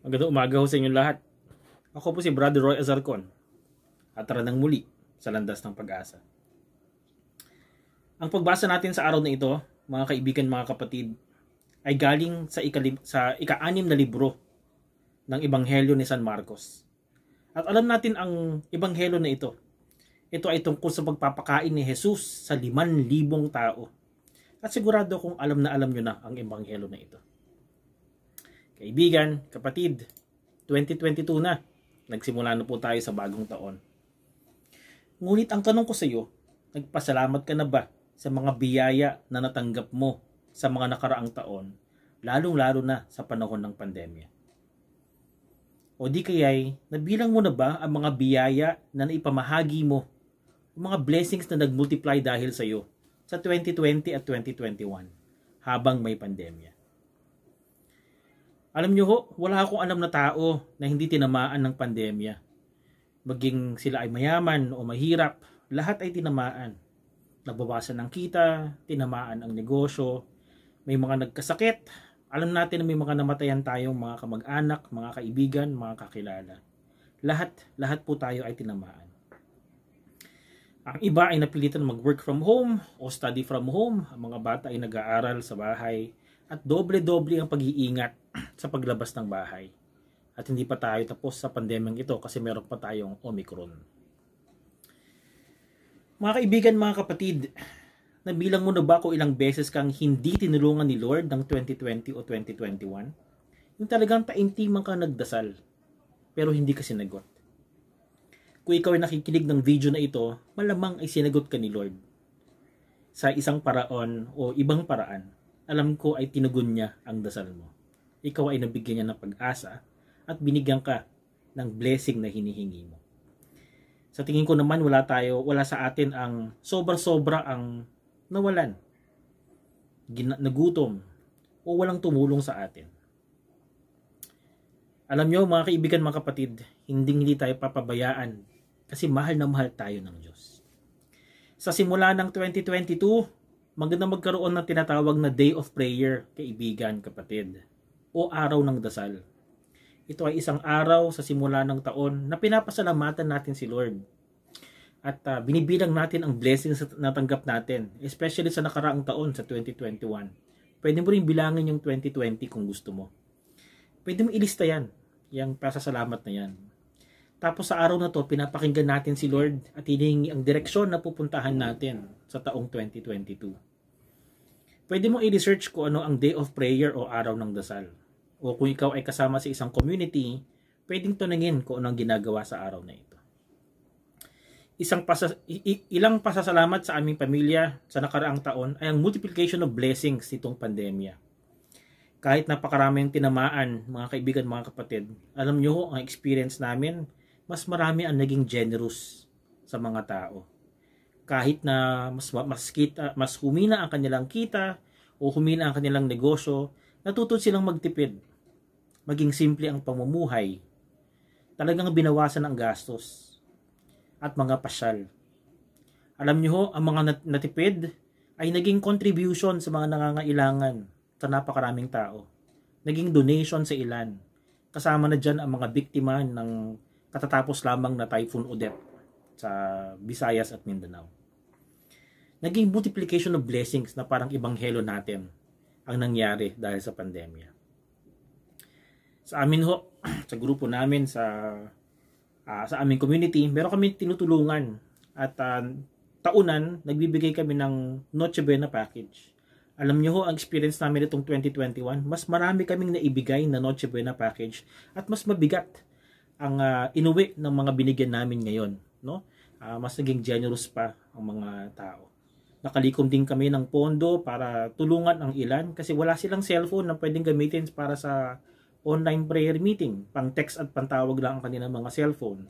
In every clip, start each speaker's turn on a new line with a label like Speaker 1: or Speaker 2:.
Speaker 1: Magandang umaga ho sa inyong lahat. Ako po si Brother Roy Azarcon. At tara nang muli sa landas ng pag-asa. Ang pagbasa natin sa araw na ito, mga kaibigan, mga kapatid, ay galing sa, ikalib- sa ika-anim na libro ng Ebanghelyo ni San Marcos. At alam natin ang Ebanghelyo na ito. Ito ay tungkol sa pagpapakain ni Jesus sa liman libong tao. At sigurado kung alam na alam nyo na ang Ebanghelyo na ito. Kaibigan, kapatid, 2022 na. Nagsimula na po tayo sa bagong taon. Ngunit ang tanong ko sa iyo, nagpasalamat ka na ba sa mga biyaya na natanggap mo sa mga nakaraang taon, lalong-lalo na sa panahon ng pandemya? O di kaya'y nabilang mo na ba ang mga biyaya na naipamahagi mo, ang mga blessings na nagmultiply dahil sa iyo sa 2020 at 2021 habang may pandemya? Alam nyo ho, wala akong alam na tao na hindi tinamaan ng pandemya. Maging sila ay mayaman o mahirap, lahat ay tinamaan. Nabawasan ng kita, tinamaan ang negosyo, may mga nagkasakit, alam natin na may mga namatayan tayong mga kamag-anak, mga kaibigan, mga kakilala. Lahat, lahat po tayo ay tinamaan. Ang iba ay napilitan mag-work from home o study from home. Ang mga bata ay nag-aaral sa bahay at doble-doble ang pag-iingat sa paglabas ng bahay. At hindi pa tayo tapos sa pandemyang ito kasi meron pa tayong Omicron. Mga kaibigan, mga kapatid, nabilang mo na ba kung ilang beses kang hindi tinulungan ni Lord ng 2020 o 2021? Yung talagang taimtimang kang nagdasal, pero hindi ka sinagot. Kung ikaw ay nakikinig ng video na ito, malamang ay sinagot ka ni Lord sa isang paraon o ibang paraan alam ko ay tinugon niya ang dasal mo. Ikaw ay nabigyan niya ng pag-asa at binigyan ka ng blessing na hinihingi mo. Sa tingin ko naman wala tayo, wala sa atin ang sobra-sobra ang nawalan, nagutom, o walang tumulong sa atin. Alam niyo mga kaibigan, mga kapatid, hindi hindi tayo papabayaan kasi mahal na mahal tayo ng Diyos. Sa simula ng 2022, maganda magkaroon ng tinatawag na day of prayer, kaibigan, kapatid, o araw ng dasal. Ito ay isang araw sa simula ng taon na pinapasalamatan natin si Lord. At uh, binibilang natin ang blessings na natanggap natin, especially sa nakaraang taon sa 2021. Pwede mo rin bilangin yung 2020 kung gusto mo. Pwede mo ilista yan, yung pasasalamat na yan. Tapos sa araw na to, pinapakinggan natin si Lord at hinihingi ang direksyon na pupuntahan natin sa taong 2022. Pwede mo i-research kung ano ang day of prayer o araw ng dasal. O kung ikaw ay kasama sa isang community, pwedeng tanungin kung ano ang ginagawa sa araw na ito. Isang pasas- ilang pasasalamat sa aming pamilya sa nakaraang taon ay ang multiplication of blessings nitong pandemya kahit napakaraming tinamaan, mga kaibigan, mga kapatid, alam nyo ang experience namin, mas marami ang naging generous sa mga tao. Kahit na mas, mas, kita, mas humina ang kanilang kita o humina ang kanilang negosyo, natuto silang magtipid. Maging simple ang pamumuhay. Talagang binawasan ang gastos at mga pasyal. Alam niyo ho, ang mga natipid ay naging contribution sa mga nangangailangan sa napakaraming tao. Naging donation sa ilan. Kasama na dyan ang mga biktima ng katatapos lamang na Typhoon Odette sa Visayas at Mindanao. Naging multiplication of blessings na parang ibanghelo natin ang nangyari dahil sa pandemya. Sa amin ho, sa grupo namin, sa uh, sa aming community, meron kami tinutulungan at uh, taunan nagbibigay kami ng Noche Buena package. Alam nyo ho, ang experience namin itong 2021, mas marami kaming naibigay na Noche Buena package at mas mabigat ang uh, inuwi ng mga binigyan namin ngayon, no? Uh, mas naging generous pa ang mga tao. Nakalikom din kami ng pondo para tulungan ang ilan kasi wala silang cellphone na pwedeng gamitin para sa online prayer meeting. Pang text at pantawag lang ang kanilang mga cellphone.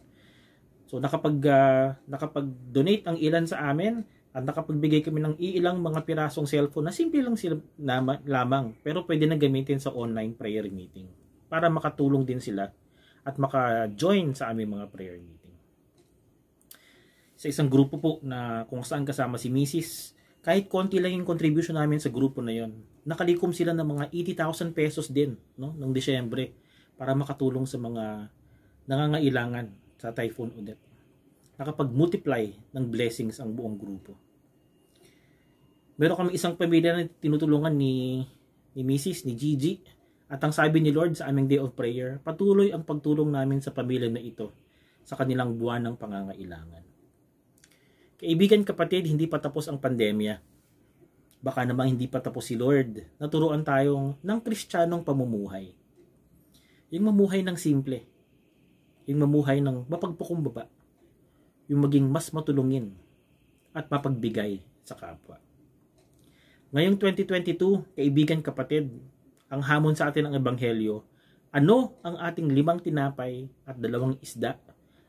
Speaker 1: So nakapag uh, nakapag-donate ang ilan sa amin at nakapagbigay kami ng iilang mga pirasong cellphone na simple lang sila na, lamang pero pwede na gamitin sa online prayer meeting para makatulong din sila at maka-join sa aming mga prayer meeting. Sa isang grupo po na kung saan kasama si Mrs. Kahit konti lang yung contribution namin sa grupo na yon, nakalikom sila ng mga 80,000 pesos din no, noong Disyembre para makatulong sa mga nangangailangan sa Typhoon Odette. Nakapag-multiply ng blessings ang buong grupo. Meron kami isang pamilya na tinutulungan ni ni Mrs. ni Gigi at ang sabi ni Lord sa aming day of prayer, patuloy ang pagtulong namin sa pamilya na ito sa kanilang buwan ng pangangailangan. Kaibigan kapatid, hindi pa tapos ang pandemya. Baka namang hindi pa tapos si Lord. Naturuan tayong ng kristyanong pamumuhay. Yung mamuhay ng simple. Yung mamuhay ng mapagpakumbaba. Yung maging mas matulungin at mapagbigay sa kapwa. Ngayong 2022, kaibigan kapatid, ang hamon sa atin ng Ebanghelyo, ano ang ating limang tinapay at dalawang isda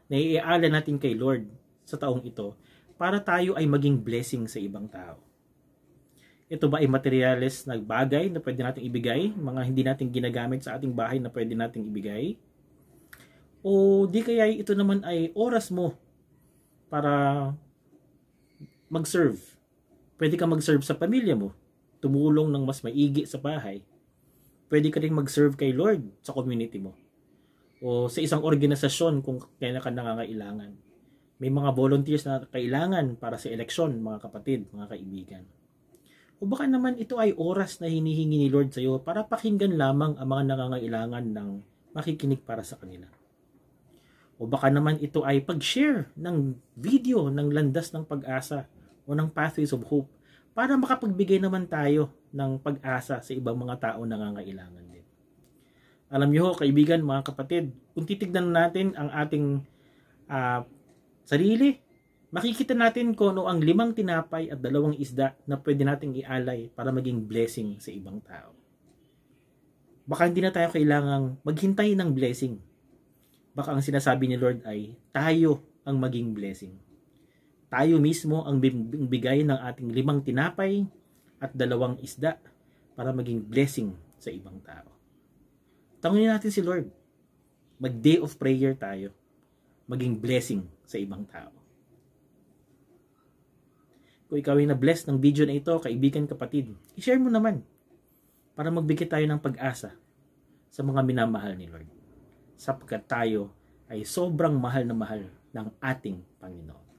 Speaker 1: na iaala natin kay Lord sa taong ito para tayo ay maging blessing sa ibang tao? Ito ba ay materialis na bagay na pwede nating ibigay? Mga hindi natin ginagamit sa ating bahay na pwede nating ibigay? O di kaya ito naman ay oras mo para mag-serve. Pwede ka mag-serve sa pamilya mo. Tumulong ng mas maigi sa bahay pwede ka rin mag-serve kay Lord sa community mo. O sa isang organisasyon kung kailan ka nangangailangan. May mga volunteers na kailangan para sa eleksyon, mga kapatid, mga kaibigan. O baka naman ito ay oras na hinihingi ni Lord sa iyo para pakinggan lamang ang mga nangangailangan ng makikinig para sa kanila. O baka naman ito ay pag-share ng video ng landas ng pag-asa o ng pathways of hope para makapagbigay naman tayo ng pag-asa sa ibang mga tao na nangangailangan din. Alam niyo ho, kaibigan, mga kapatid, kung titignan natin ang ating uh, sarili, makikita natin kung ano ang limang tinapay at dalawang isda na pwede nating ialay para maging blessing sa ibang tao. Baka hindi na tayo kailangang maghintay ng blessing. Baka ang sinasabi ni Lord ay, tayo ang maging blessing tayo mismo ang bigay ng ating limang tinapay at dalawang isda para maging blessing sa ibang tao. Tangunin natin si Lord. Mag-day of prayer tayo. Maging blessing sa ibang tao. Kung ikaw ay na-bless ng video na ito, kaibigan, kapatid, i-share mo naman para magbigay tayo ng pag-asa sa mga minamahal ni Lord. Sapagkat tayo ay sobrang mahal na mahal ng ating Panginoon.